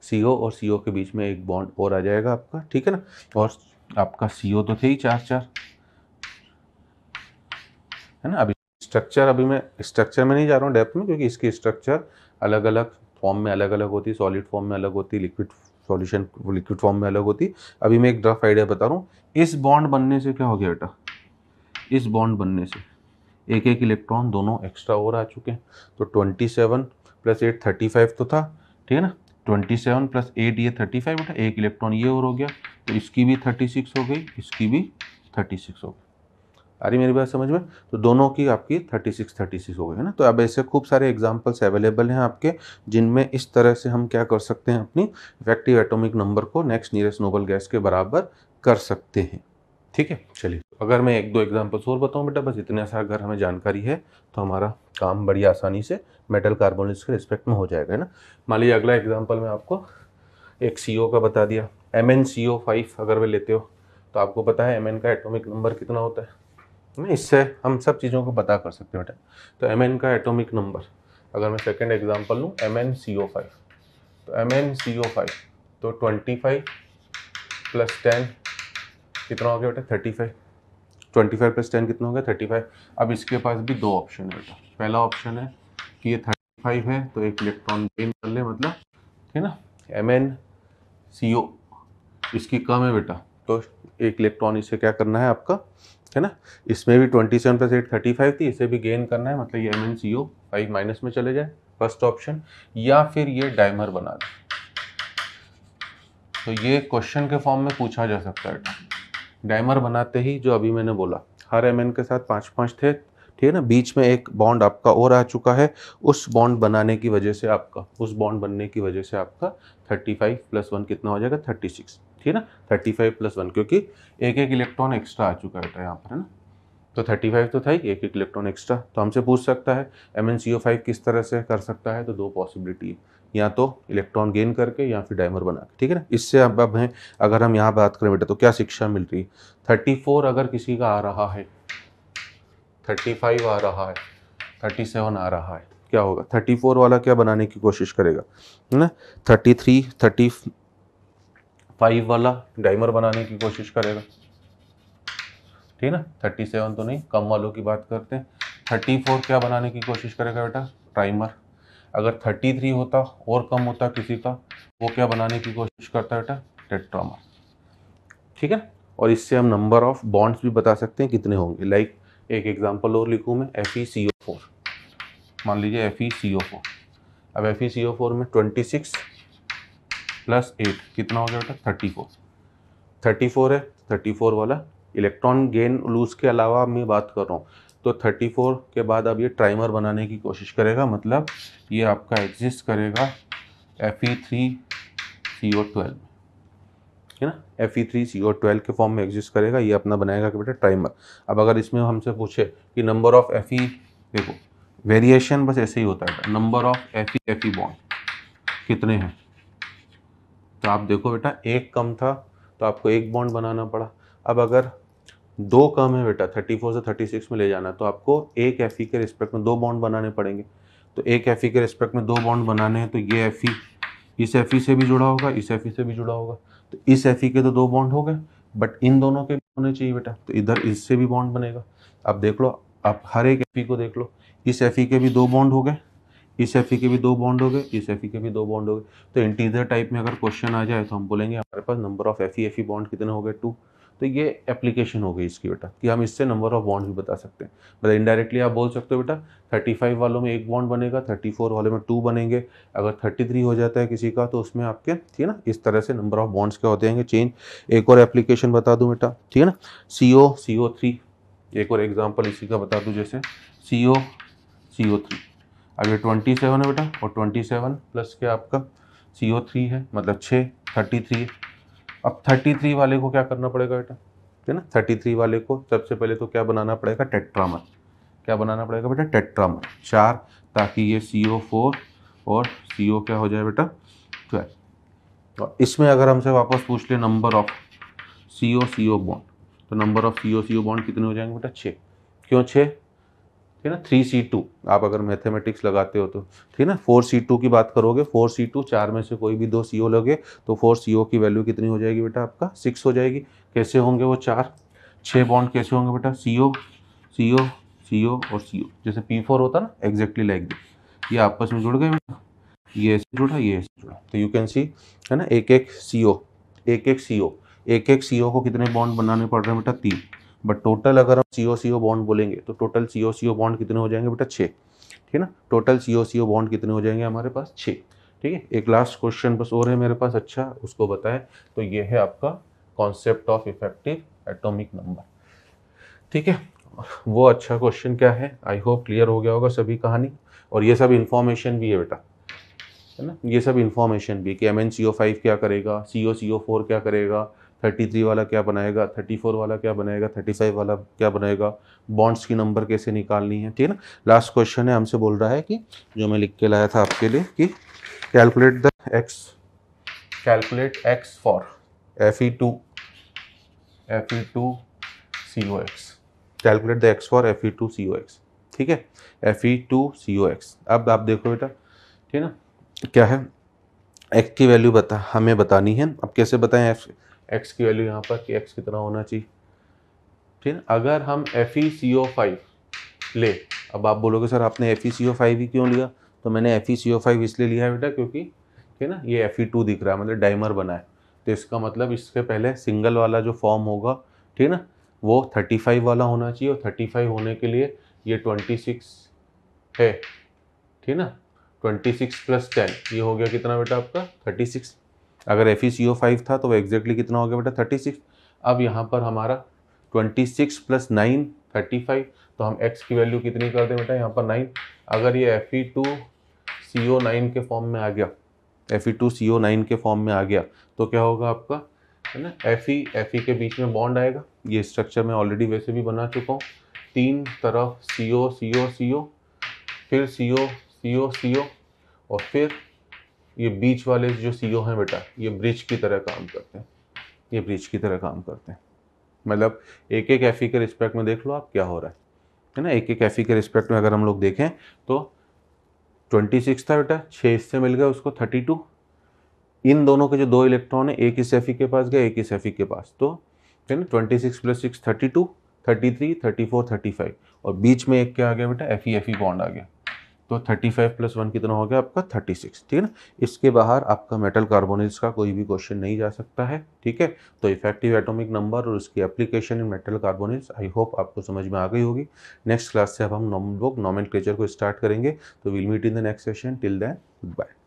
सी और सी के बीच में एक बॉन्ड और आ जाएगा आपका ठीक है ना और आपका सी तो थे ही चार चार है ना अभी स्ट्रक्चर अभी मैं स्ट्रक्चर में नहीं जा रहा हूँ डेप्थ में क्योंकि इसकी स्ट्रक्चर अलग अलग फॉर्म में अलग अलग होती सॉलिड फॉर्म में अलग होती लिक्विड सॉल्यूशन लिक्विड फॉर्म में अलग होती अभी मैं एक ड्रफ आइडिया बता रहा हूँ इस बॉन्ड बनने से क्या हो गया बेटा इस बॉन्ड बनने से एक एक इलेक्ट्रॉन दोनों एक्स्ट्रा और आ चुके हैं तो twenty seven plus eight thirty five तो था ठीक है ना ट्वेंटी सेवन प्लस एट ये थर्टी फाइव उठा एक इलेक्ट्रॉन ये और हो गया तो इसकी भी थर्टी सिक्स हो गई इसकी भी थर्टी सिक्स हो गई आ रही मेरी बात समझ में तो दोनों की आपकी थर्टी सिक्स थर्टी सिक्स हो गई है ना तो अब ऐसे खूब सारे एग्जाम्पल्स अवेलेबल हैं आपके जिनमें इस तरह से हम क्या कर सकते हैं अपनी इफेक्टिव एटोमिक नंबर को नेक्स्ट नियरेस्ट नोबल गैस के बराबर कर सकते हैं ठीक है चलिए अगर मैं एक दो एग्जाम्पल्स और बताऊँ बेटा बस इतना सा अगर हमें जानकारी है तो हमारा काम बड़ी आसानी से मेटल कार्बोनिट्स के रिस्पेक्ट में हो जाएगा है ना मान लीजिए अगला एग्जाम्पल मैं आपको एक सी का बता दिया M N C O five अगर वे लेते हो तो आपको पता है एम एन का एटोमिक नंबर कितना होता है ना इससे हम सब चीज़ों को पता कर सकते हैं बेटा तो एम एन का एटॉमिक नंबर अगर मैं सेकेंड एग्जाम्पल लूँ M N C O five तो M N C O five तो ट्वेंटी फाइव प्लस टेन कितना हो गया बेटा thirty five twenty five plus ten कितना हो गया थर्टी फाइव अब इसके पास भी दो ऑप्शन है बेटा पहला ऑप्शन है कि ये थर्टी फाइव है तो एक इलेक्ट्रॉन गेन कर ले मतलब है ना एम एन सी ओ इसकी कम है बेटा तो एक इलेक्ट्रॉन इसे क्या करना है आपका है ना इसमें भी twenty seven plus eight thirty five थी इसे भी गेन करना है मतलब ये M N C O five minus में चले जाए फर्स्ट ऑप्शन या फिर ये डाइमर बना दे तो ये क्वेश्चन के फॉर्म में पूछा जा सकता है बेटा डाइमर बनाते ही जो अभी मैंने बोला हर एम के साथ पाँच पाँच थे ठीक है ना बीच में एक बॉन्ड आपका और आ चुका है उस बॉन्ड बनाने की वजह से आपका उस बॉन्ड बनने की वजह से आपका थर्टी फाइव प्लस वन कितना हो जाएगा थर्टी सिक्स ठीक है ना थर्टी फाइव प्लस वन क्योंकि एक एक इलेक्ट्रॉन एक्स्ट्रा आ चुका है यहाँ पर है ना तो थर्टी फाइव तो था ही एक एक इलेक्ट्रॉन एक्स्ट्रा तो हमसे पूछ सकता है एम किस तरह से कर सकता है तो दो पॉसिबिलिटी है या तो इलेक्ट्रॉन गेन करके या फिर डायमर बना के ठीक है ना इससे अब अब हैं अगर हम यहाँ बात करें बेटा तो क्या शिक्षा मिल रही है थर्टी फोर अगर किसी का आ रहा है थर्टी फाइव आ रहा है थर्टी सेवन आ रहा है क्या होगा थर्टी फोर वाला क्या बनाने की कोशिश करेगा है ना थर्टी थ्री थर्टी फाइव वाला डाइमर बनाने की कोशिश करेगा ठीक है ना थर्टी सेवन तो नहीं कम वालों की बात करते हैं थर्टी फोर क्या बनाने की कोशिश करेगा बेटा ट्राइमर अगर 33 होता और कम होता किसी का वो क्या बनाने की कोशिश करता बेटा टेट्रामर ठीक है और इससे हम नंबर ऑफ बॉन्ड्स भी बता सकते हैं कितने होंगे लाइक एक एग्जांपल और लिखूँ मैं F E C O four मान लीजिए F E C O four अब F E C O four में ट्वेंटी सिक्स प्लस एट कितना हो गया बेटा थर्टी फोर थर्टी फोर है थर्टी फोर वाला इलेक्ट्रॉन गेन लूज के अलावा मैं बात कर रहा हूँ तो 34 के बाद अब ये ट्राइमर बनाने की कोशिश करेगा मतलब ये आपका एग्जिस्ट करेगा F E three C O twelve है ना F E three C O twelve के फॉर्म में एग्जिस्ट करेगा ये अपना बनाएगा कि बेटा ट्राइमर अब अगर इसमें हमसे पूछे कि नंबर ऑफ एफ ई देखो वेरिएशन बस ऐसे ही होता है number of F E F E bond कितने हैं तो आप देखो बेटा एक कम था तो आपको एक बॉन्ड बनाना पड़ा अब अगर दो कम है बेटा 34 से 36 में ले जाना तो आपको एक एफ के रिस्पेक्ट में दो बॉन्ड बनाने पड़ेंगे तो एक एफ के रिस्पेक्ट में दो बॉन्ड बनाने हैं तो ये एफ इस एफ से भी जुड़ा होगा इस एफ से भी जुड़ा होगा तो इस एफ के तो दो बॉन्ड हो गए बट इन दोनों के होने चाहिए बेटा तो इधर इससे भी बॉन्ड बनेगा आप देख लो आप हर एक एफ को देख लो इस एफ के भी दो बॉन्ड हो गए इस एफ के भी दो बॉन्ड हो गए इस एफ के भी दो बॉन्ड हो गए तो इंटीजर टाइप में अगर क्वेश्चन आ जाए तो हम बोलेंगे हमारे पास number of F F bond कितने हो गए टू तो ये एप्लीकेशन हो गई इसकी बेटा कि हम इससे नंबर ऑफ बॉन्ड्स भी बता सकते हैं मतलब इनडायरेक्टली आप बोल सकते हो बेटा 35 वालों में एक बॉन्ड बनेगा 34 वालों में टू बनेंगे अगर 33 हो जाता है किसी का तो उसमें आपके ठीक है ना इस तरह से नंबर ऑफ बॉन्ड्स क्या होते हैं चेंज एक और एप्लीकेशन बता दूँ बेटा ठीक है ना सी ओ सी ओ थ्री एक और एग्जाम्पल इसी का बता दूँ जैसे सी ओ सी ओ थ्री अब ये ट्वेंटी सेवन है बेटा और ट्वेंटी सेवन प्लस क्या आपका सी ओ थ्री है मतलब छः थर्टी थ्री अब 33 वाले को क्या करना पड़ेगा बेटा है ना 33 वाले को सबसे पहले तो क्या बनाना पड़ेगा टेट्रामर क्या बनाना पड़ेगा बेटा टेट्रामर चार ताकि ये सी और सी क्या हो जाए बेटा ट्वेल्व और इसमें अगर हमसे वापस पूछ ले number of C O C O bond तो number of C O C O bond कितने हो जाएंगे बेटा छः क्यों छः ठीक है ना थ्री सी टू आप अगर मैथमेटिक्स लगाते हो तो ठीक है ना फोर सी टू की बात करोगे फोर सी टू चार में से कोई भी दो सी ओ लगे तो फोर सी ओ की वैल्यू कितनी हो जाएगी बेटा आपका सिक्स हो जाएगी कैसे होंगे वो चार छः बॉन्ड कैसे होंगे बेटा सी ओ सी ओ सी ओ और सी ओ जैसे पी फोर होता ना एग्जैक्टली लाइक दिस ये आपस में जुड़ गए बेटा ये ऐसे जुड़ा ये ऐसे जुड़ा तो यू कैन सी है ना एक एक सी ओ एक एक सी ओ एक एक सी ओ को कितने बॉन्ड बनाने पड़ रहे हैं बेटा तीन बट टोटल अगर हम सी ओ सी ओ बॉन्ड बोलेंगे तो टोटल सी ओ सी ओ बॉन्ड कितने हो जाएंगे बेटा छः ठीक है ना टोटल सी ओ सी ओ बॉन्ड कितने हो जाएंगे हमारे पास छः ठीक है एक लास्ट क्वेश्चन बस और है मेरे पास अच्छा उसको बताएं तो ये है आपका concept of effective atomic number ठीक है वो अच्छा क्वेश्चन क्या है आई होप क्लियर हो गया होगा सभी कहानी और ये सब इन्फॉर्मेशन भी है बेटा है ना ये सब इन्फॉर्मेशन भी कि M N C O five क्या करेगा सी ओ सी ओ फोर क्या करेगा थर्टी थ्री वाला क्या बनाएगा थर्टी फोर वाला क्या बनाएगा थर्टी फाइव वाला क्या बनाएगा बॉन्ड्स की नंबर कैसे निकालनी है ठीक है ना लास्ट क्वेश्चन है हमसे बोल रहा है कि जो मैं लिख के लाया था आपके लिए कि calculate the x calculate x for F E two F E two C O x calculate the x for F E two C O x ठीक है F E two C O x अब आप देखो बेटा ठीक है ना क्या है एक्स की वैल्यू बता हमें बतानी है अब कैसे बताएं एफ एक्स की वैल्यू यहाँ पर कि एक्स कितना होना चाहिए ठीक है अगर हम F E C O five ले अब आप बोलोगे सर आपने F E C O five ही क्यों लिया तो मैंने F E C O five इसलिए लिया है बेटा क्योंकि ठीक है ना ये एफ ई टू दिख रहा है मतलब डाइमर बना है तो इसका मतलब इसके पहले सिंगल वाला जो फॉर्म होगा ठीक ना वो थर्टी फाइव वाला होना चाहिए और थर्टी फाइव होने के लिए ये ट्वेंटी सिक्स है ठीक ना ट्वेंटी सिक्स प्लस टेन ये हो गया कितना बेटा आपका थर्टी सिक्स अगर एफ ई फाइव था तो वो एग्जैक्टली कितना हो गया बेटा थर्टी सिक्स अब यहाँ पर हमारा twenty six plus nine thirty five तो हम एक्स की वैल्यू कितनी कर दें बेटा यहाँ पर नाइन अगर ये F E two C O nine के फॉर्म में आ गया F E two C O nine के फॉर्म में आ गया तो क्या होगा आपका है ना एफ ई एफ ई के बीच में बॉन्ड आएगा ये स्ट्रक्चर मैं ऑलरेडी वैसे भी बना चुका हूँ तीन तरफ सी ओ सी ओ सी ओ फिर सी ओ सी ओ सी ओ और फिर ये बीच वाले जो सी ओ हैं बेटा ये ब्रिज की तरह काम करते हैं ये ब्रिज की तरह काम करते हैं मतलब एक एक एफ e के रिस्पेक्ट में देख लो आप क्या हो रहा है है ना एक एक एफ e के रिस्पेक्ट में अगर हम लोग देखें तो ट्वेंटी सिक्स था बेटा छः इससे मिल गया उसको थर्टी टू इन दोनों के जो दो इलेक्ट्रॉन है एक इस एफ e के पास गया एक इस एफ के पास तो है ना twenty six plus six thirty two thirty three thirty four thirty five और बीच में एक क्या आ गया बेटा F E F E bond आ गया तो 35 प्लस वन कितना हो गया आपका 36 ठीक है ना इसके बाहर आपका मेटल कार्बोनिल्स का कोई भी क्वेश्चन नहीं जा सकता है ठीक है तो इफेक्टिव एटॉमिक नंबर और उसकी application in metal carbonyls I hope आपको समझ में आ गई होगी नेक्स्ट क्लास से अब हम लोग नॉमिन को स्टार्ट करेंगे तो will meet in the next session till then good bye